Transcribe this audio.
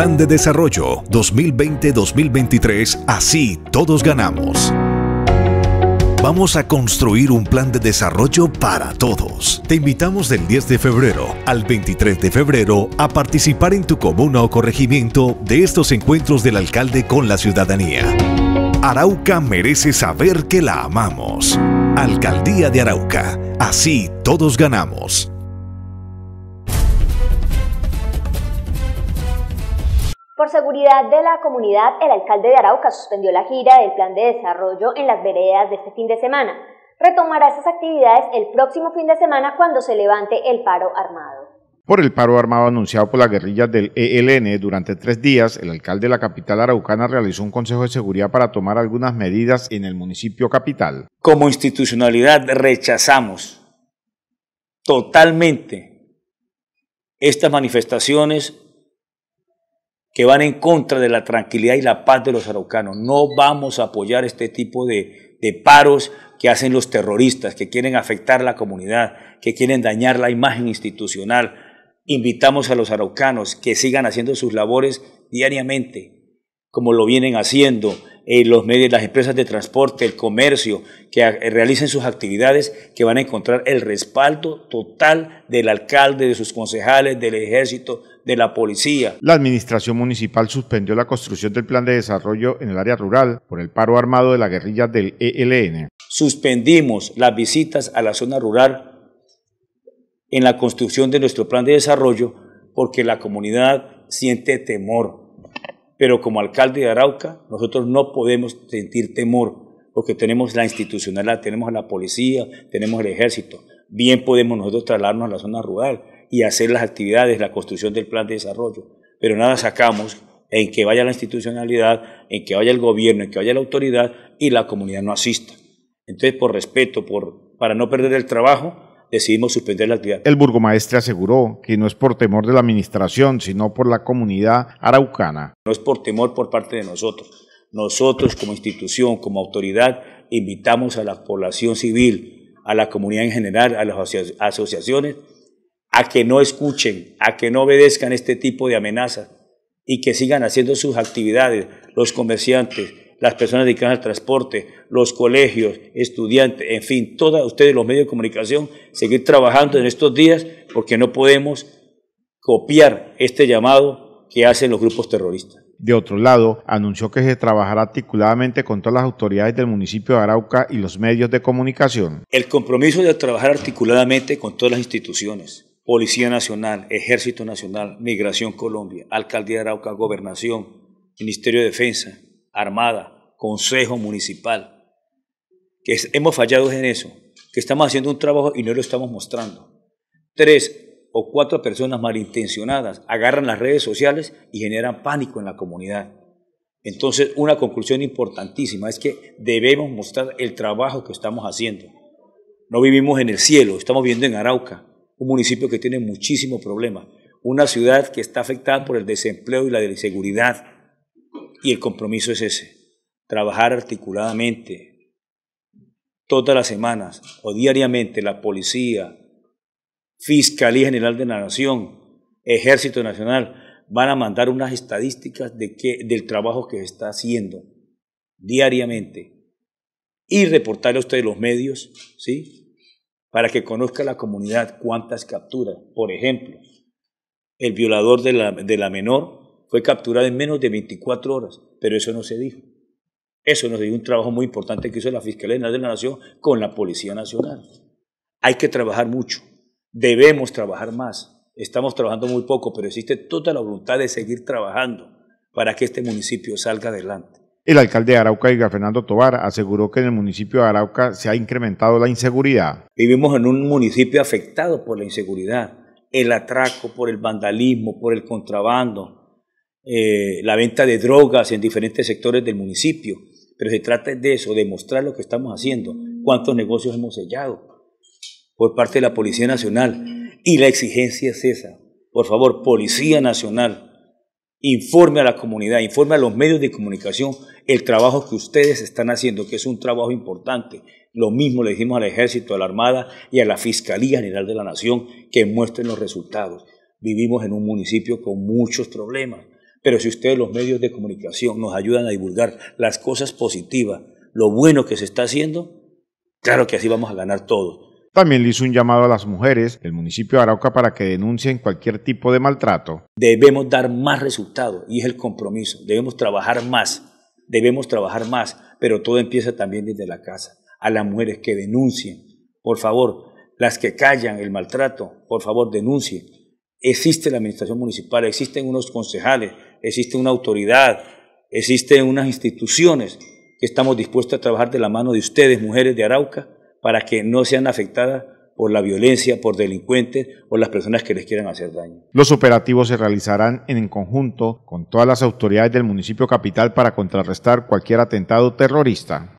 Plan de Desarrollo 2020-2023, así todos ganamos. Vamos a construir un plan de desarrollo para todos. Te invitamos del 10 de febrero al 23 de febrero a participar en tu comuna o corregimiento de estos encuentros del alcalde con la ciudadanía. Arauca merece saber que la amamos. Alcaldía de Arauca. Así todos ganamos. seguridad de la comunidad, el alcalde de Arauca suspendió la gira del plan de desarrollo en las veredas de este fin de semana. Retomará esas actividades el próximo fin de semana cuando se levante el paro armado. Por el paro armado anunciado por las guerrillas del ELN durante tres días, el alcalde de la capital araucana realizó un consejo de seguridad para tomar algunas medidas en el municipio capital. Como institucionalidad rechazamos totalmente estas manifestaciones que van en contra de la tranquilidad y la paz de los araucanos. No vamos a apoyar este tipo de, paros que hacen los terroristas, que quieren afectar la comunidad, que quieren dañar la imagen institucional. Invitamos a los araucanos que sigan haciendo sus labores diariamente, como lo vienen haciendo, eh, los medios, las empresas de transporte, el comercio, que eh, realicen sus actividades, que van a encontrar el respaldo total del alcalde, de sus concejales, del ejército, de la policía. La administración municipal suspendió la construcción del plan de desarrollo en el área rural por el paro armado de la guerrilla del ELN. Suspendimos las visitas a la zona rural en la construcción de nuestro plan de desarrollo porque la comunidad siente temor pero como alcalde de Arauca, nosotros no podemos sentir temor, porque tenemos la institucionalidad, tenemos la policía, tenemos el ejército. Bien podemos nosotros trasladarnos a la zona rural y hacer las actividades, la construcción del plan de desarrollo, pero nada sacamos en que vaya la institucionalidad, en que vaya el gobierno, en que vaya la autoridad y la comunidad no asista. Entonces, por respeto, para no perder el trabajo, decidimos suspender la actividad. El burgomaestre aseguró que no es por temor de la administración, sino por la comunidad araucana. No es por temor por parte de nosotros. Nosotros como institución, como autoridad, invitamos a la población civil, a la comunidad en general, a las asociaciones, a que no escuchen, a que no obedezcan este tipo de amenazas y que sigan haciendo sus actividades, los comerciantes, las personas dedicadas al transporte, los colegios, estudiantes, en fin, todos ustedes los medios de comunicación, seguir trabajando en estos días porque no podemos copiar este llamado que hacen los grupos terroristas. De otro lado, anunció que se trabajará articuladamente con todas las autoridades del municipio de Arauca y los medios de comunicación. El compromiso de trabajar articuladamente con todas las instituciones, Policía Nacional, Ejército Nacional, Migración Colombia, Alcaldía de Arauca, Gobernación, Ministerio de Defensa, Armada, Consejo Municipal, que hemos fallado en eso, que estamos haciendo un trabajo y no lo estamos mostrando. Tres o cuatro personas malintencionadas agarran las redes sociales y generan pánico en la comunidad. Entonces, una conclusión importantísima es que debemos mostrar el trabajo que estamos haciendo. No vivimos en el cielo, estamos viviendo en Arauca, un municipio que tiene muchísimos problemas, una ciudad que está afectada por el desempleo y la inseguridad, y el compromiso es ese, trabajar articuladamente todas las semanas o diariamente la policía, Fiscalía General de la Nación, Ejército Nacional, van a mandar unas estadísticas de del trabajo que se está haciendo diariamente y reportarle a ustedes los medios, ¿sí? Para que conozca la comunidad cuántas capturas. Por ejemplo, el violador de la menor fue capturada en menos de 24 horas, pero eso no se dijo. Eso nos dio un trabajo muy importante que hizo la Fiscalía General de la Nación con la Policía Nacional. Hay que trabajar mucho, debemos trabajar más. Estamos trabajando muy poco, pero existe toda la voluntad de seguir trabajando para que este municipio salga adelante. El alcalde de Arauca, Fernando Tobar, aseguró que en el municipio de Arauca se ha incrementado la inseguridad. Vivimos en un municipio afectado por la inseguridad, el atraco, por el vandalismo, por el contrabando, eh, la venta de drogas en diferentes sectores del municipio, pero se trata de eso, de mostrar lo que estamos haciendo, cuántos negocios hemos sellado por parte de la Policía Nacional. Y la exigencia es esa. Por favor, Policía Nacional, informe a la comunidad, informe a los medios de comunicación el trabajo que ustedes están haciendo, que es un trabajo importante. Lo mismo le dijimos al Ejército, a la Armada y a la Fiscalía General de la Nación que muestren los resultados. Vivimos en un municipio con muchos problemas pero si ustedes, los medios de comunicación, nos ayudan a divulgar las cosas positivas, lo bueno que se está haciendo, claro que así vamos a ganar todos. También le hizo un llamado a las mujeres del municipio de Arauca para que denuncien cualquier tipo de maltrato. Debemos dar más resultados y es el compromiso. Debemos trabajar más, debemos trabajar más, pero todo empieza también desde la casa. A las mujeres que denuncien, por favor, las que callan el maltrato, por favor, denuncien. Existe la administración municipal, existen unos concejales, existe una autoridad, existen unas instituciones que estamos dispuestos a trabajar de la mano de ustedes, mujeres de Arauca, para que no sean afectadas por la violencia, por delincuentes o las personas que les quieran hacer daño. Los operativos se realizarán en conjunto con todas las autoridades del municipio capital para contrarrestar cualquier atentado terrorista.